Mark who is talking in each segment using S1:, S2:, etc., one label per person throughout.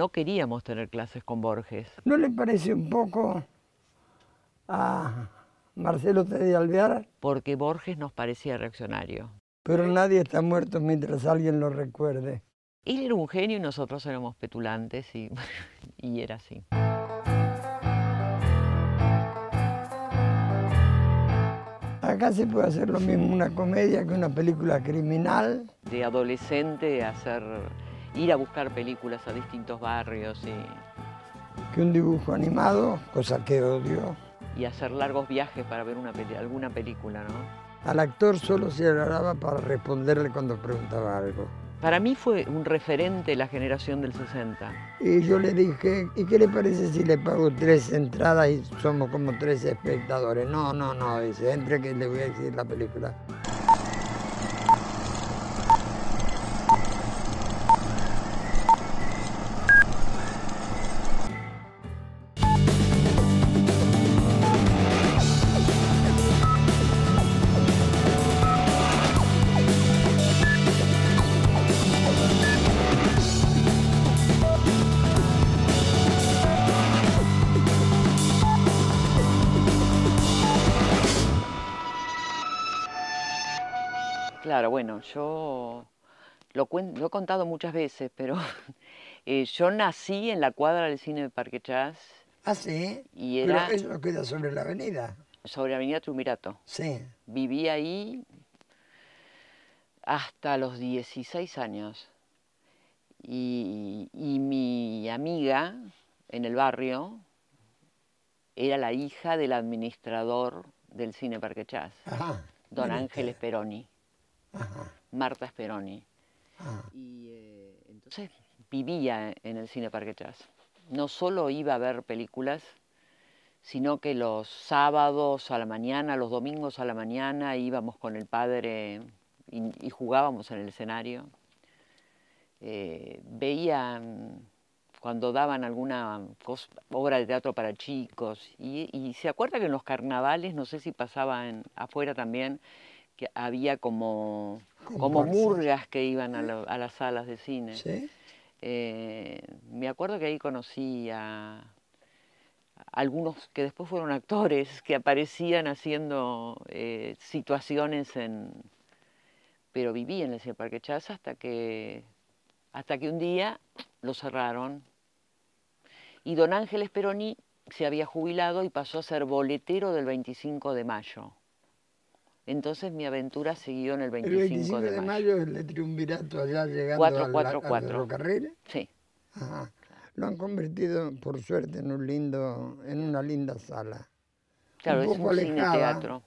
S1: no queríamos tener clases con Borges.
S2: ¿No le parece un poco a
S1: Marcelo T. Alvear? Porque Borges nos parecía reaccionario.
S2: Pero nadie está muerto mientras alguien lo recuerde.
S1: Él era un genio y nosotros éramos petulantes y, y era así.
S2: Acá se puede hacer lo mismo una comedia que una película criminal.
S1: De adolescente hacer ir a buscar películas a distintos barrios. Y...
S2: Que un dibujo animado, cosa que odio.
S1: Y hacer largos viajes para ver una alguna película, ¿no?
S2: Al actor solo se agarraba para responderle
S1: cuando preguntaba algo. Para mí fue un referente la generación del 60. Y yo
S2: le dije, ¿y qué le parece si le pago tres entradas y somos como tres espectadores? No, no, no, dice, entre que le voy a decir la película.
S1: lo, he contado muchas veces, pero eh, yo nací en la cuadra del cine de Parque Chas. Ah, sí. Y era, pero eso queda sobre la avenida. Sobre la avenida Trumirato. Sí. Viví ahí hasta los 16 años. Y, mi amiga en el barrio era la hija del administrador del cine Parque Chas, Ajá, don Ángel Speroni, Marta Speroni. Ah. Y eh, entonces vivía en el Cine Parque Chas. No solo iba a ver películas, sino que los sábados a la mañana, los domingos a la mañana íbamos con el padre y, jugábamos en el escenario. Eh, veían veía cuando daban alguna obra de teatro para chicos. Y, se acuerda que en los carnavales, no sé si pasaba afuera también, que había como
S2: como murgas
S1: que iban a, las salas de cine. Eh, me acuerdo que ahí conocí a algunos que después fueron actores que aparecían haciendo eh, situaciones en pero viví en ese parque Chaza hasta que hasta que un día lo cerraron y don Ángel Esperoni se había jubilado y pasó a ser boletero del 25 de mayo entonces mi aventura siguió en el 25, de mayo. el 25 de, mayo.
S2: mayo. el triunvirato allá llegando a la, ferrocarril. Sí. Ajá. Lo han convertido, por suerte, en un lindo, en una linda sala. Claro, es un cine teatro.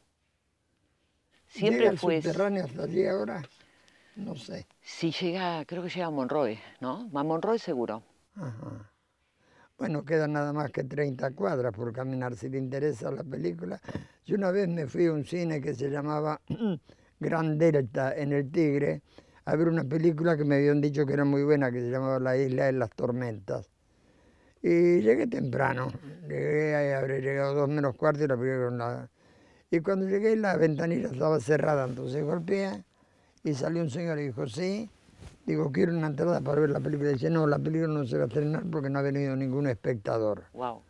S2: Siempre ¿Llega fue. El subterráneo hasta allí ahora?
S1: No sé. Si llega, creo que llega a Monroe, ¿no? A Monroe seguro.
S2: Ajá. Bueno, quedan nada más que 30 cuadras por caminar si le interesa la película. Yo una vez me fui a un cine que se llamaba Gran Delta en el Tigre a ver una película que me habían dicho que era muy buena, que se llamaba La Isla de las Tormentas. Y llegué temprano, llegué, habré llegado dos menos cuarto y la película nada. Y cuando llegué la ventanilla estaba cerrada, entonces golpeé y salió un señor y dijo, sí, Digo, quiero una entrada para ver la película. Y dice, no, la película no se va a estrenar porque no ha venido ningún espectador. Wow.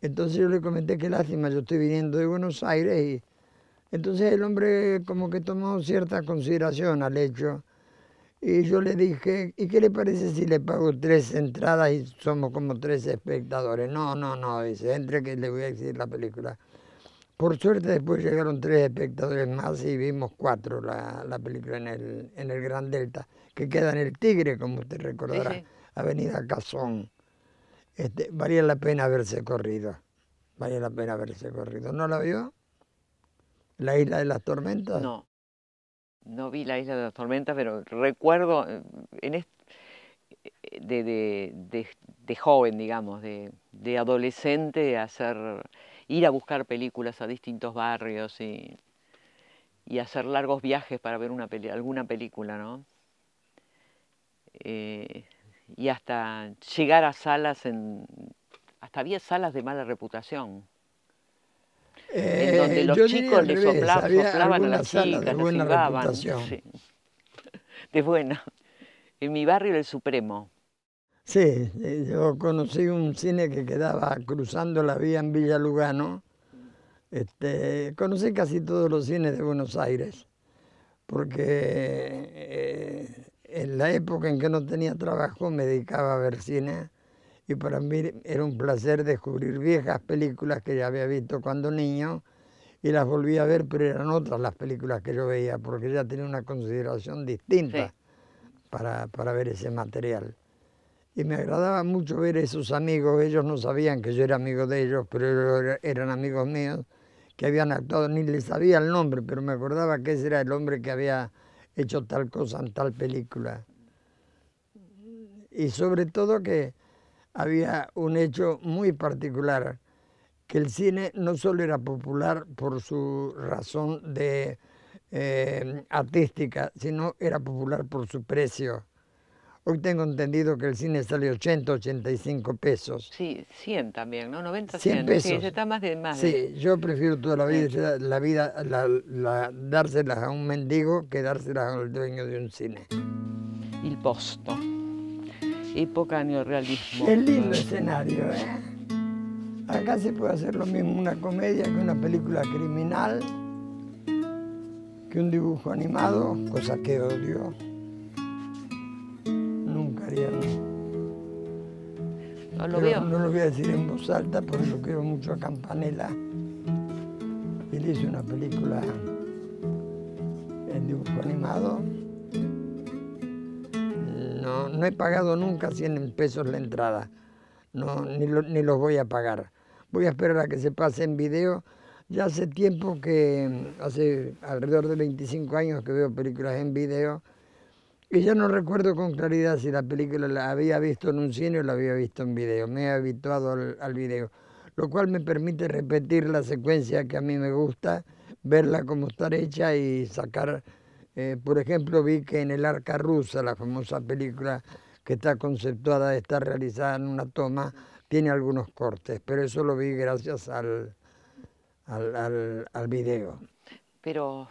S2: Entonces yo le comenté, que lástima, yo estoy viniendo de Buenos Aires. Y... Entonces el hombre como que tomó cierta consideración al hecho. Y yo le dije, ¿y qué le parece si le pago tres entradas y somos como tres espectadores? No, no, no, dice, entre que le voy a decir la película. Por suerte después llegaron tres espectadores más y vimos cuatro la, la película en el, en el Gran Delta que queda en el Tigre, como usted recordará, Avenida Cazón. Este, valía la pena haberse corrido, valía la pena haberse corrido. ¿No la vio? ¿La Isla de las Tormentas? No,
S1: no vi la Isla de las Tormentas, pero recuerdo eh, en eh, de, de, joven, digamos, de, adolescente, hacer, ir a buscar películas a distintos barrios y, y hacer largos viajes para ver una, alguna película, ¿no? Eh, y hasta llegar a salas, en, hasta había salas de mala reputación. en donde eh, los chicos les soplaban a las chicas, de buena Sí. De buena. En mi barrio el Supremo.
S2: Sí, eh, yo conocí un cine que quedaba cruzando la vía en Villa Lugano. Este, conocí casi todos los cines de Buenos Aires, porque en la época en que no tenía trabajo me dedicaba a ver cine y para mí era un placer descubrir viejas películas que ya había visto cuando niño y las volví a ver, pero eran otras las películas que yo veía porque ya tenía una consideración distinta para, para ver ese material. Y me agradaba mucho ver a esos amigos, ellos no sabían que yo era amigo de ellos, pero ellos eran amigos míos que habían actuado, ni les sabía el nombre, pero me acordaba que ese era el hombre que había hecho tal cosa en tal película. Y sobre todo que había un hecho muy particular, que el cine no solo era popular por su razón de eh, artística, sino era popular por su precio. Hoy tengo entendido que el cine sale 80, 85 pesos. Sí,
S1: 100 también, ¿no? 90, 100. pesos. Sí, se está más de más. Sí,
S2: yo prefiero toda la vida, la vida dárselas a un mendigo que dárselas al dueño de
S1: un cine. El posto. Época neorrealismo. Es lindo escenario, ¿eh?
S2: Acá se puede hacer lo mismo una comedia que una película criminal, que un dibujo animado, cosa que odio.
S1: No lo voy
S2: a decir en voz alta porque lo quiero mucho a Campanella. Le una película en dibujo animado. No, no he pagado nunca 100 pesos la entrada. No, ni, lo, ni los voy a pagar. Voy a esperar a que se pase en video. Ya hace tiempo que, hace alrededor de 25 años que veo películas en video y ya no recuerdo con claridad si la película la había visto en un cine o la había visto en video. Me he habituado al, video, lo cual me permite repetir la secuencia que a mí me gusta, verla como está hecha y sacar... Eh, por ejemplo, vi que en El Arca Rusa, la famosa película que está conceptuada, está realizada en una toma, tiene algunos cortes, pero eso lo vi gracias al, al, video.
S1: Pero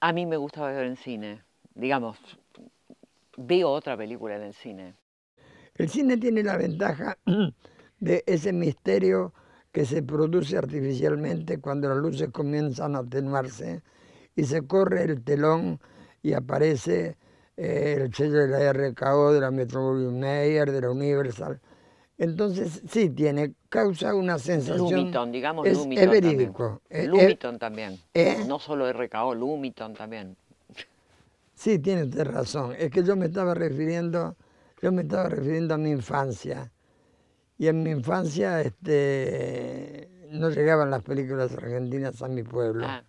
S1: a mí me gusta ver en cine digamos, veo otra película en el cine.
S2: El cine tiene la ventaja de ese misterio que se produce artificialmente cuando las luces comienzan a atenuarse y se corre el telón y aparece eh, el sello de la RKO, de la Metro mayer de la Universal. Entonces sí tiene, causa una sensación. Lumiton, digamos es, Lumiton. Es verídico. También. Eh, eh, Lumiton
S1: también. No solo RKO, Lumiton también.
S2: Sí, tiene usted razón. Es que yo me estaba refiriendo, yo me estaba refiriendo a mi infancia. Y en mi infancia este, no llegaban las películas argentinas a mi pueblo. Ah.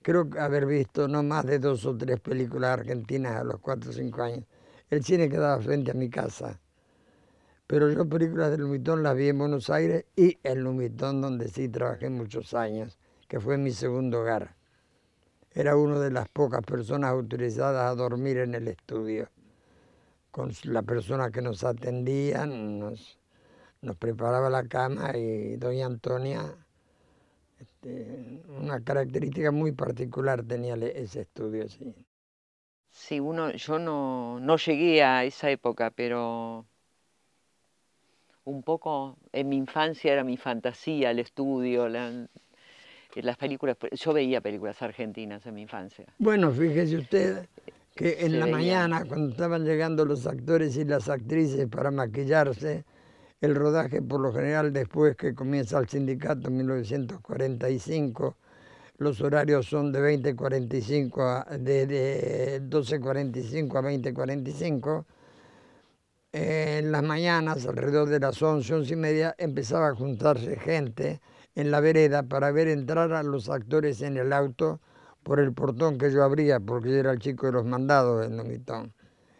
S2: Creo haber visto no más de dos o tres películas argentinas a los cuatro o cinco años. El cine quedaba frente a mi casa. Pero yo películas de Lumitón las vi en Buenos Aires y en Lumitón, donde sí trabajé muchos años, que fue mi segundo hogar era una de las pocas personas autorizadas a dormir en el estudio. Con la persona que nos atendía, nos, nos preparaba la cama y doña Antonia, este, una característica muy particular tenía ese estudio.
S1: Sí, uno, yo no, no llegué a esa época, pero un poco en mi infancia era mi fantasía, el estudio, las películas, pues, yo veía películas argentinas en mi infancia.
S2: Bueno, fíjese usted
S1: que en la mañana,
S2: cuando estaban llegando los actores y las actrices para maquillarse, el rodaje por lo general después que comienza el sindicato en 1945, los horarios son de 20.45 de, de 12.45 a 20.45. en las mañanas, alrededor de las 11, 11 y media, empezaba a juntarse gente en la vereda para ver entrar a los actores en el auto por el portón que yo abría, porque yo era el chico de los mandados en Domitón.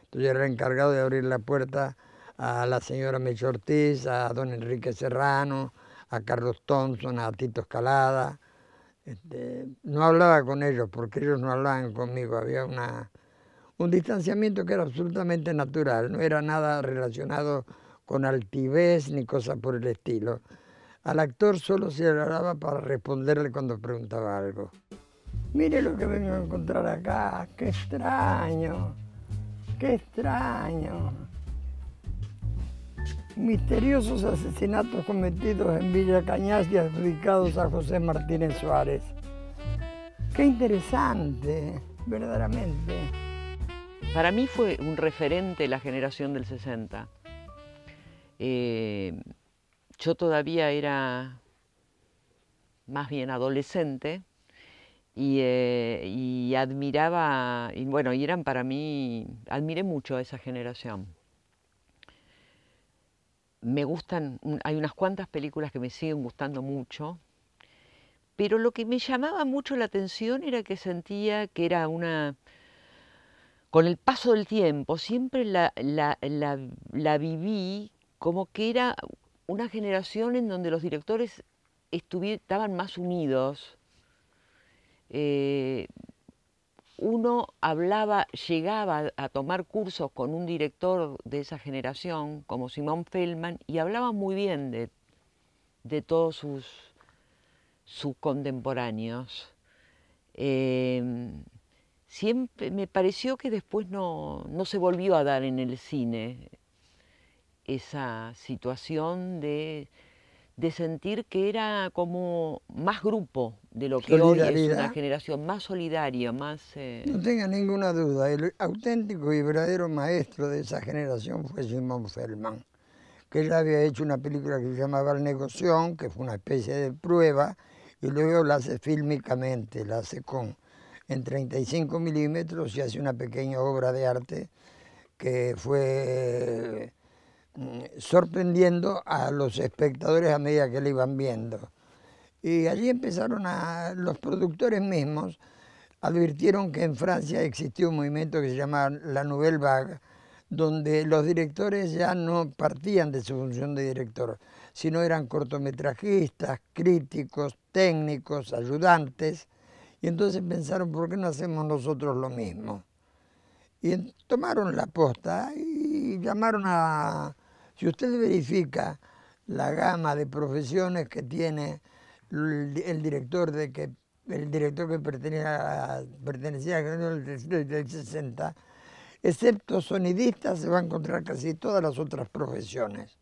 S2: Entonces yo era encargado de abrir la puerta a la señora Mecho Ortiz, a don Enrique Serrano, a Carlos Thompson, a Tito Escalada. Este, no hablaba con ellos porque ellos no hablaban conmigo, había una, un distanciamiento que era absolutamente natural, no era nada relacionado con altivez ni cosas por el estilo. Al actor solo se hablaba para responderle cuando preguntaba algo. Mire lo que vengo a encontrar acá, qué extraño, qué extraño. Misteriosos asesinatos cometidos en Villa Cañas y adjudicados a José Martínez Suárez. Qué interesante, verdaderamente.
S1: Para mí fue un referente la generación del 60. Eh yo todavía era más bien adolescente eh, y, admiraba, y bueno, y eran para mí, admiré mucho a esa generación. Me gustan, hay unas cuantas películas que me siguen gustando mucho, pero lo que me llamaba mucho la atención era que sentía que era una, con el paso del tiempo, siempre la viví como que era una generación en donde los directores estaban más unidos. Eh, uno hablaba, llegaba a tomar cursos con un director de esa generación, como Simón Feldman, y hablaba muy bien de, de todos sus, sus contemporáneos. Em, siempre me pareció que después no, no se volvió a dar en el cine esa situación de, sentir que era como más grupo de lo que hoy es una generación, más solidaria, más... Eh, no tenga
S2: ninguna duda, el auténtico y verdadero maestro de esa generación fue Simón Feldman, que él había hecho una película que se llamaba El Negoción, que fue una especie de prueba, y luego la hace fílmicamente, la hace con en 35 milímetros y hace una pequeña obra de arte que fue Mm, sorprendiendo a los espectadores a medida que le iban viendo. Y allí empezaron a, los productores mismos, advirtieron que en Francia existía un movimiento que se llamaba la Nouvelle Vague, donde los directores ya no partían de su función de director, sino eran cortometrajistas, críticos, técnicos, ayudantes, y entonces pensaron, ¿por qué no hacemos nosotros lo mismo? Y tomaron la posta y llamaron a, si usted verifica la gama de profesiones que tiene el director de que el director que pertenecía, pertenecía al del 60, excepto sonidistas, se va a encontrar casi todas las otras profesiones.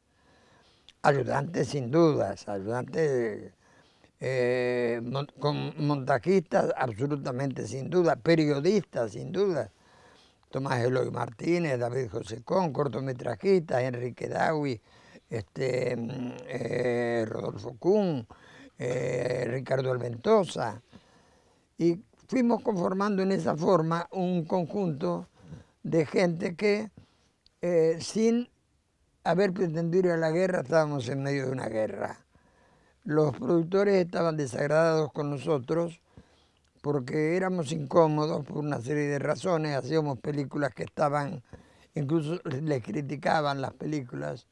S2: Ayudantes sin dudas, ayudantes eh, con montajistas absolutamente sin duda, periodistas sin duda, Tomás Eloy Martínez, David José Con, cortometrajistas, Enrique Dawi, este, mm, eh, Rodolfo Kuhn, eh, Ricardo Alventosa. Y fuimos conformando en esa forma un conjunto de gente que eh, sin haber pretendido ir a la guerra estábamos en medio de una guerra. Los productores estaban desagradados con nosotros porque éramos incómodos por una serie de razones, hacíamos películas que estaban, incluso les criticaban las películas.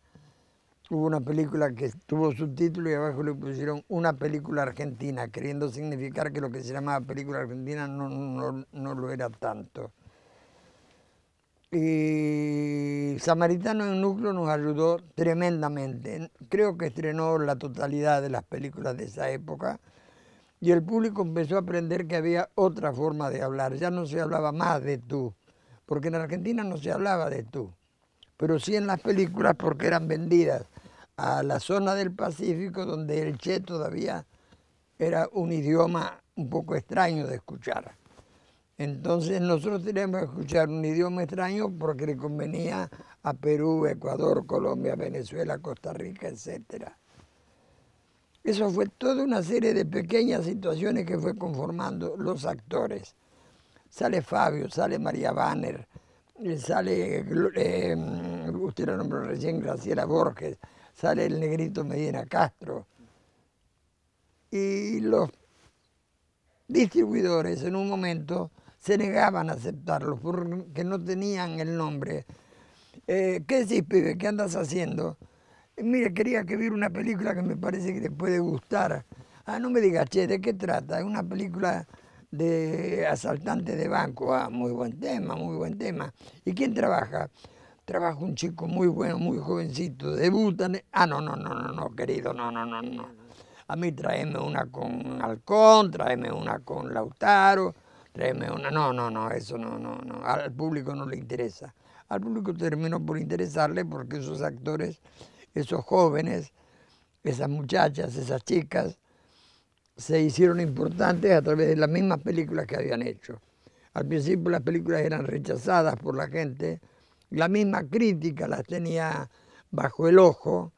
S2: Hubo una película que tuvo subtítulo y abajo le pusieron una película argentina, queriendo significar que lo que se llamaba película argentina no, no lo era tanto. Y Samaritano en Núcleo nos ayudó tremendamente. Creo que estrenó la totalidad de las películas de esa época y el público empezó a aprender que había otra forma de hablar. Ya no se hablaba más de tú, porque en Argentina no se hablaba de tú, pero sí en las películas porque eran vendidas a la zona del Pacífico donde el che todavía era un idioma un poco extraño de escuchar. Entonces nosotros teníamos que escuchar un idioma extraño porque le convenía a Perú, Ecuador, Colombia, Venezuela, Costa Rica, etcétera. Eso fue toda una serie de pequeñas situaciones que fue conformando los actores. Sale Fabio, sale María Banner, eh, sale, eh, mm, usted lo nombró recién, Graciela Borges, sale el negrito Medina Castro. Y los distribuidores en un momento se negaban a aceptarlo porque no tenían el nombre. Eh, ¿Qué decís, pibe? ¿Qué andas haciendo? Mira, quería que viera una película que me parece que te puede gustar. Ah, no me digas, che, ¿de qué trata? Es una película de asaltante de banco. Ah, muy buen tema, muy buen tema. ¿Y quién trabaja? Trabaja un chico muy bueno, muy jovencito, debutan. Ah, no, no, no, no, no, querido, no, no, no, no. A mí tráeme una con Halcón, tráeme una con Lautaro, tráeme una. No, no, no, eso no, no, no. Al público no le interesa. Al público terminó por interesarle porque esos actores esos jóvenes, esas muchachas, esas chicas, se hicieron importantes a través de las mismas películas que habían hecho. Al principio las películas eran rechazadas por la gente, la misma crítica las tenía bajo el ojo.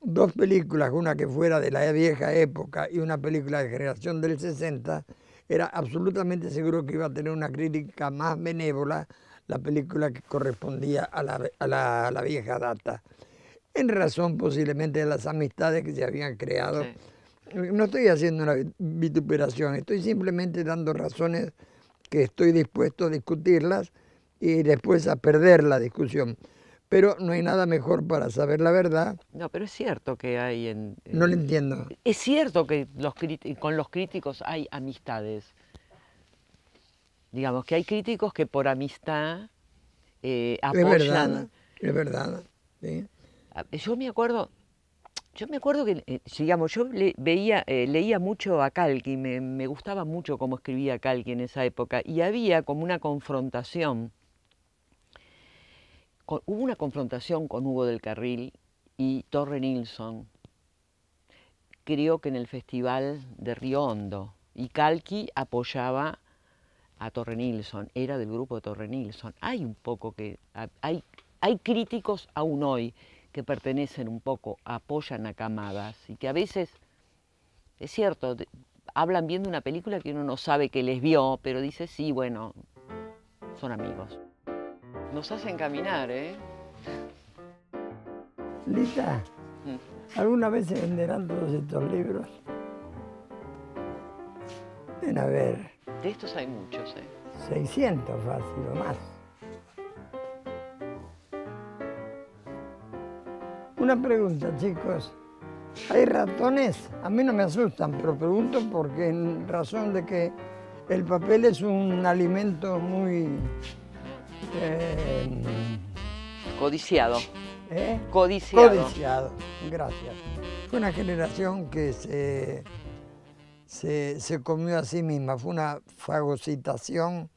S2: Dos películas, una que fuera de la vieja época y una película de generación del 60, era absolutamente seguro que iba a tener una crítica más benévola la película que correspondía a la, a la vieja data en razón posiblemente de las amistades que se habían creado. No estoy haciendo una vituperación, estoy simplemente dando razones que estoy dispuesto a discutirlas y después a perder la discusión. Pero no hay nada mejor para saber la verdad.
S1: No, pero es cierto que hay en... no lo entiendo. Es cierto que con los críticos hay amistades. Digamos que hay críticos que por amistad eh, Es verdad, es verdad. ¿sí? Ah, yo me acuerdo, yo me acuerdo que, eh, digamos, yo le, veía, eh, leía mucho a Kalki, me, gustaba mucho cómo escribía Kalki en esa época, y había como una confrontación, hubo una confrontación con Hugo del Carril y Torre Nilsson, creo que en el Festival de Riondo y Kalki apoyaba a Torre Nilsson, era del grupo de Torre Nilsson. Hay un poco que, hay, hay críticos aún hoy que pertenecen un poco, apoyan a camadas y que a veces, es cierto, hablan bien de una película que uno no sabe que les vio, pero dice, sí, bueno, son amigos. Nos hacen caminar, ¿eh? Lita, mm.
S2: ¿alguna vez se venderán todos estos libros? Ven a ver.
S1: De estos hay muchos, ¿eh?
S2: 600 fácil o más. Una pregunta, chicos. ¿Hay ratones? A mí no me asustan, pero pregunto porque en razón de que el papel es un alimento muy...
S1: Eh, Codiciado. ¿Eh? Codiciado. Codiciado, gracias.
S2: Fue una generación que se, comió a sí misma, fue una fagocitación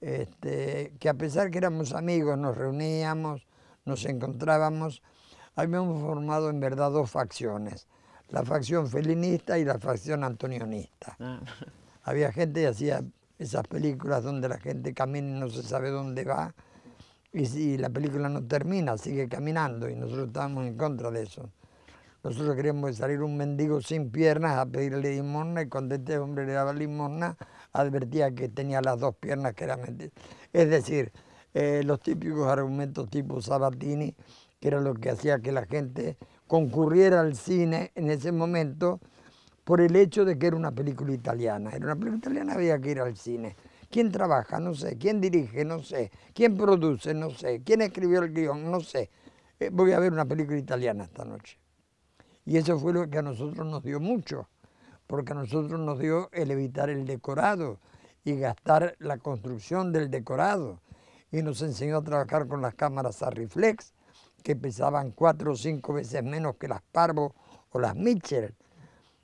S2: este, que a pesar que éramos amigos, nos reuníamos, nos encontrábamos, habíamos formado en verdad dos facciones, la facción felinista y la facción antonionista. Ah. Había gente que hacía esas películas donde la gente camina y no se sabe dónde va, y si la película no termina, sigue caminando, y nosotros estábamos en contra de eso. Nosotros queríamos salir un mendigo sin piernas a pedirle limosna, y cuando este hombre le daba limosna, advertía que tenía las dos piernas que eran mendigo Es decir, eh, los típicos argumentos tipo Sabatini, que era lo que hacía que la gente concurriera al cine en ese momento por el hecho de que era una película italiana. Era una película italiana, había que ir al cine. ¿Quién trabaja? No sé. ¿Quién dirige? No sé. ¿Quién produce? No sé. ¿Quién escribió el guión? No sé. Eh, voy a ver una película italiana esta noche. Y eso fue lo que a nosotros nos dio mucho, porque a nosotros nos dio el evitar el decorado y gastar la construcción del decorado. Y nos enseñó a trabajar con las cámaras a reflex, que pesaban cuatro o cinco veces menos que las Parvo o las Mitchell.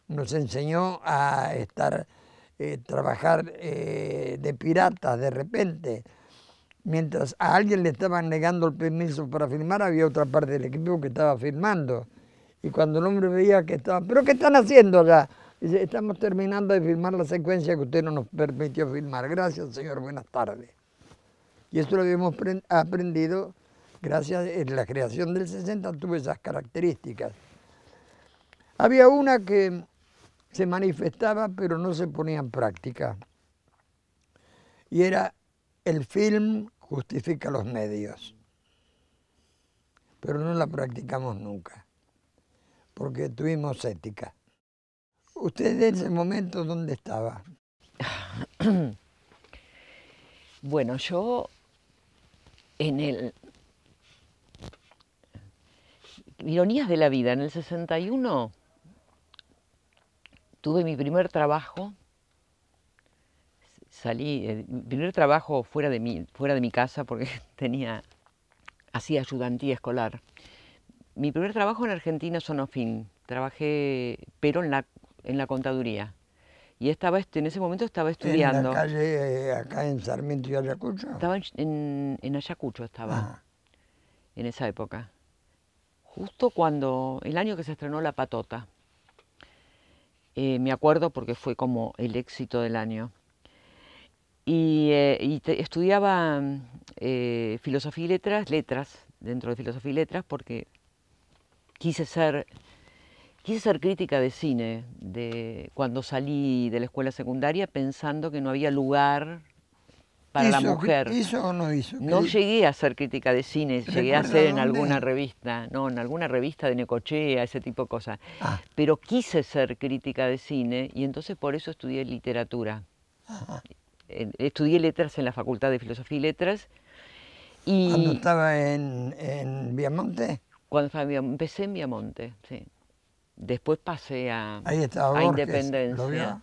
S2: Nos enseñó a estar, eh, trabajar eh, de piratas de repente. Mientras a alguien le estaban negando el permiso para filmar, había otra parte del equipo que estaba filmando. Y cuando el hombre veía que estaban, ¿pero qué están haciendo allá? Dice, estamos terminando de filmar la secuencia que usted no nos permitió filmar. Gracias, señor, buenas tardes. Y esto lo habíamos aprendido Gracias, en la creación del 60 tuve esas características. Había una que se manifestaba pero no se ponía en práctica. Y era el film justifica los medios. Pero no la practicamos nunca, porque tuvimos ética. ¿Usted en ese
S1: momento dónde estaba? Bueno, yo en el ironías de la vida, en el 61 tuve mi primer trabajo, salí, eh, mi primer trabajo fuera de, mi, fuera de mi casa porque tenía, hacía ayudantía escolar. Mi primer trabajo en Argentina Sonofin, trabajé, pero en la, en la contaduría. Y estaba, en ese momento estaba estudiando. ¿En la calle, eh, acá en Sarmiento y Ayacucho? Estaba en, Ayacucho, estaba, ah. en esa época justo cuando el año que se estrenó La Patota. Eh, me acuerdo porque fue como el éxito del año. Y, eh, estudiaba eh, filosofía y letras, letras, dentro de filosofía y letras, porque quise ser, quise ser crítica de cine de, cuando salí de la escuela secundaria pensando que no había lugar para la mujer. o
S2: no hizo? No
S1: llegué a ser crítica de cine, llegué a hacer en alguna revista, no, en alguna revista de Necochea, ese tipo de cosas. Ah. Pero quise ser crítica de cine y entonces por eso estudié literatura. Estudié letras en la Facultad de Filosofía y Letras. Y ¿Cuando estaba en, en Viamonte? Cuando estaba empecé en Viamonte, sí. Después pasé a, Ahí estaba Independencia.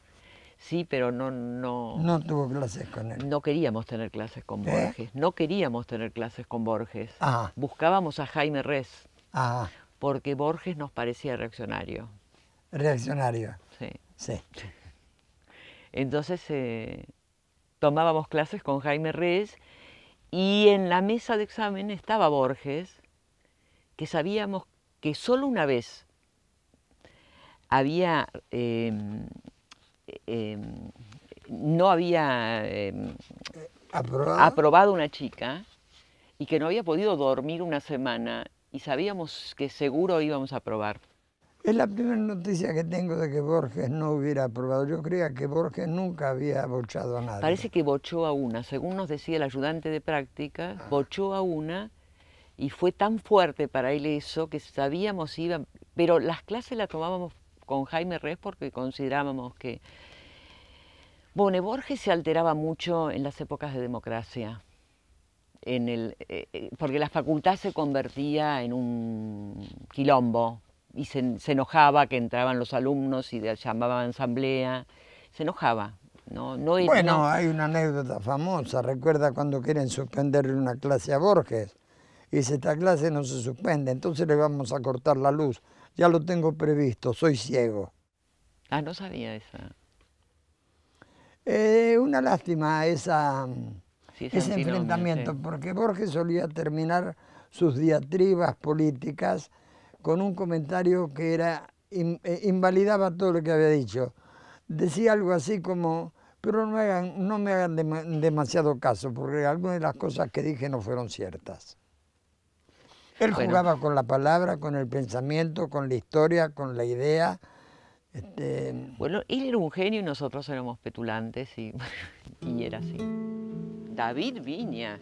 S1: Sí, pero no, no... No tuvo clases con él. No queríamos tener clases con ¿Eh? Borges. No queríamos tener clases con Borges. Ah. Buscábamos a Jaime Res. Ajá. Ah. Porque Borges nos parecía reaccionario.
S2: Reaccionario. Sí. Sí.
S1: Entonces eh, tomábamos clases con Jaime Res y en la mesa de examen estaba Borges, que sabíamos que solo una vez había em, Em, no había em, aprobado una chica y que no había podido dormir una semana y sabíamos que seguro íbamos a aprobar.
S2: Es la primera noticia que tengo de que Borges no hubiera aprobado. Yo creía que Borges nunca había bochado a nadie. Parece
S1: que bochó a una, según nos decía el ayudante de práctica, ah. bochó a una y fue tan fuerte para él eso que sabíamos iba, pero las clases las tomábamos con Jaime Res porque considerábamos que bueno, Borges se alteraba mucho en las épocas de democracia, en el, eh, eh, porque la facultad se convertía en un quilombo y se, enojaba que entraban los alumnos y llamaban asamblea, se enojaba. No, no, bueno, hay
S2: una anécdota famosa, recuerda cuando quieren suspenderle una clase a Borges dice, esta clase no se suspende, entonces le vamos a cortar la luz. Ya lo tengo previsto, soy ciego.
S1: Ah, no sabía esa.
S2: Eh, una lástima esa, mm, ese enfrentamiento, porque Borges solía terminar sus diatribas políticas con un comentario que era eh, invalidaba todo lo que había dicho. Decía algo así como, pero no, hagan, no me hagan demasiado caso, porque algunas de las cosas que dije no fueron ciertas. Él jugaba con la palabra, con el pensamiento, con la historia, con la idea.
S1: Este, bueno, él era un genio y nosotros éramos petulantes y, y era así. David Viñas.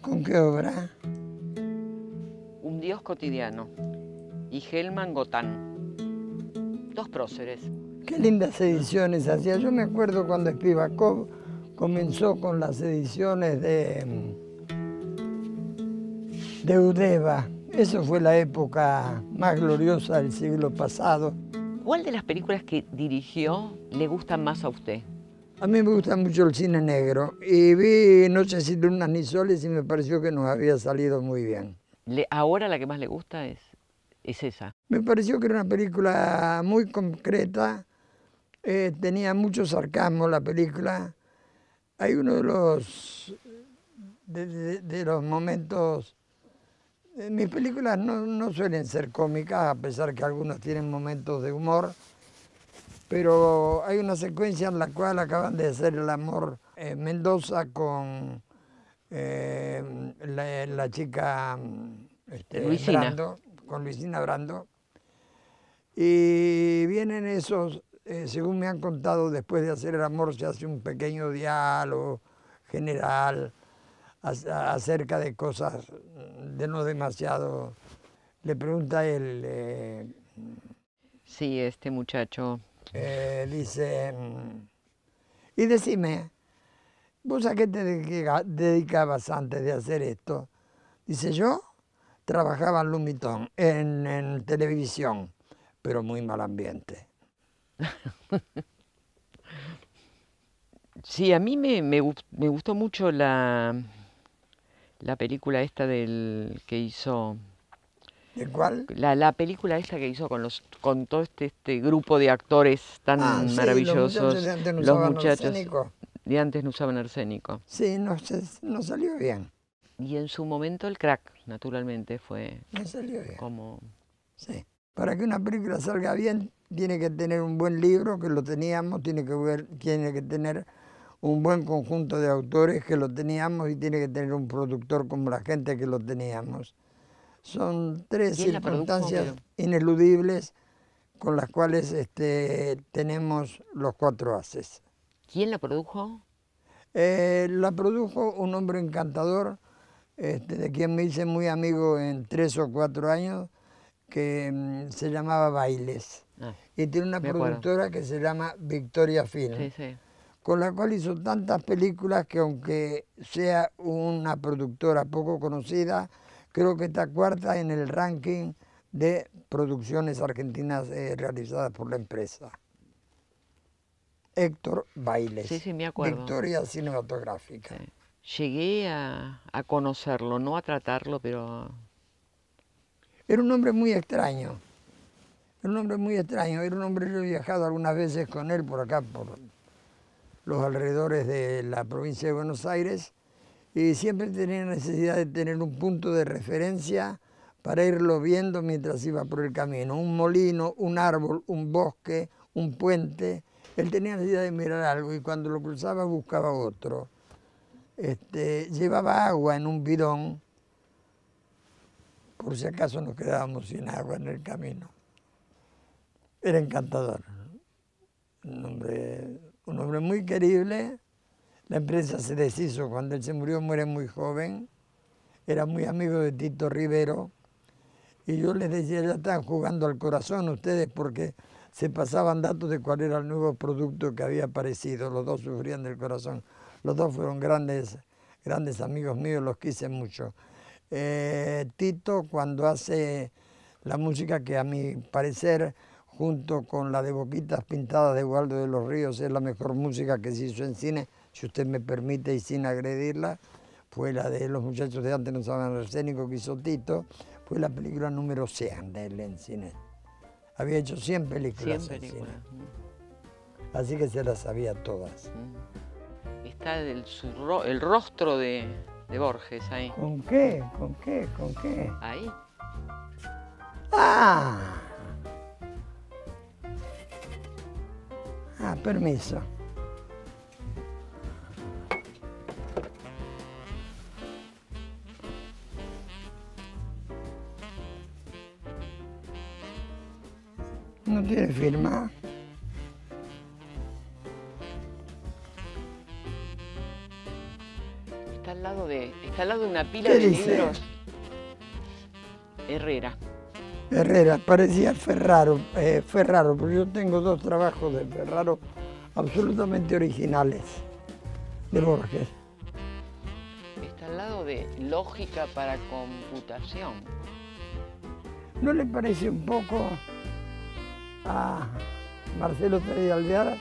S1: ¿Con qué obra? Un Dios cotidiano y Helman Gotán. Dos próceres.
S2: Qué lindas ediciones hacía. Yo me acuerdo cuando Spivakov comenzó con las ediciones de mm, de Eso fue la época más gloriosa del siglo pasado.
S1: ¿Cuál de las películas que dirigió le gusta más a usted?
S2: A mí me gusta mucho el cine negro y vi Noches sin lunas ni soles y me pareció que nos había salido muy bien.
S1: ahora la que más le gusta es, esa.
S2: Me pareció que era una película muy concreta, eh, tenía mucho sarcasmo la película.
S1: Hay uno de los,
S2: de los momentos eh, mis películas no, no, suelen ser cómicas, a pesar que algunas tienen momentos de humor, pero hay una secuencia en la cual acaban de hacer el amor Mendoza con eh, la, chica mm, este, Brando, con Luisina Brando. Y vienen esos, eh, según me han contado, después de hacer el amor se hace un pequeño diálogo general acerca de cosas de no demasiado. Le pregunta
S1: él. Eh, sí, este muchacho. Eh, dice,
S2: y decime, ¿vos a qué te dedicabas antes de hacer esto? Dice, yo trabajaba en Lumitón, en, televisión, pero muy mal ambiente.
S1: Sí, a mí me, me gustó mucho la, la película esta del que hizo ¿De cuál? La, película esta que hizo con los con todo este, este grupo de actores tan ah, maravillosos. Los muchachos de antes no usaban arsénico. antes no usaban Sí, no, salió bien. Y en su momento el crack, naturalmente, fue no salió bien. como...
S2: Sí. Para que una película salga bien, tiene que tener un buen libro, que lo teníamos, tiene que, ver, tiene que tener un buen conjunto de autores que lo teníamos y tiene que tener un productor como la gente que lo teníamos. Son tres circunstancias ineludibles con las cuales este, tenemos los cuatro haces. ¿Quién la produjo? Eh, la produjo un hombre encantador, este, de quien me hice muy amigo en tres o cuatro años, que mm, se llamaba Bailes. Ah, y tiene una productora que se llama Victoria Film con la cual hizo tantas películas que aunque sea una productora poco conocida, creo que está cuarta en el ranking de producciones argentinas eh, realizadas por la empresa.
S1: Héctor Bailes. Sí, sí, me acuerdo. Victoria
S2: Cinematográfica.
S1: Llegué a, conocerlo, no a tratarlo, pero... Era un hombre muy
S2: extraño. Era un hombre muy extraño. Era un hombre, yo he viajado algunas veces con él por acá, por, los alrededores de la provincia de Buenos Aires y siempre tenía necesidad de tener un punto de referencia para irlo viendo mientras iba por el camino. Un molino, un árbol, un bosque, un puente. Él tenía necesidad de mirar algo y cuando lo cruzaba buscaba otro. Este, llevaba agua en un bidón, por si acaso nos quedábamos sin agua en el camino. Era encantador, un hombre muy querible. La empresa se deshizo cuando él se murió, muere muy joven. Era muy amigo de Tito Rivero. Y yo les decía, ya están jugando al corazón ustedes porque se pasaban datos de cuál era el nuevo producto que había aparecido. Los dos sufrían del corazón. Los dos fueron grandes, grandes amigos míos, los quise mucho. Eh, Tito cuando hace la música que a mi parecer junto con la de Boquitas Pintadas de Eduardo de los Ríos, es la mejor música que se hizo en cine, si usted me permite y sin agredirla, fue la de Los muchachos de antes no saben escénico que hizo Tito, fue la película número 100 de él en cine.
S1: Había hecho 100 películas
S2: Así que se las sabía todas.
S1: Está el, el rostro de, de Borges ahí. ¿Con qué?
S2: ¿Con qué? ¿Con qué? Ahí. ¡Ah! Ah, permiso. No tiene firma.
S1: Está al lado de, está al lado de una pila de libros. Herrera.
S2: Herrera, parecía Ferraro, eh, Ferraro, porque yo tengo dos trabajos de Ferraro absolutamente originales de Borges.
S1: Está al lado de lógica para computación. ¿No
S2: le parece un poco a Marcelo Tadeo Alvear?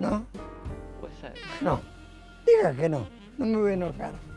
S2: ¿No? no. Diga que no, no me voy a enojar.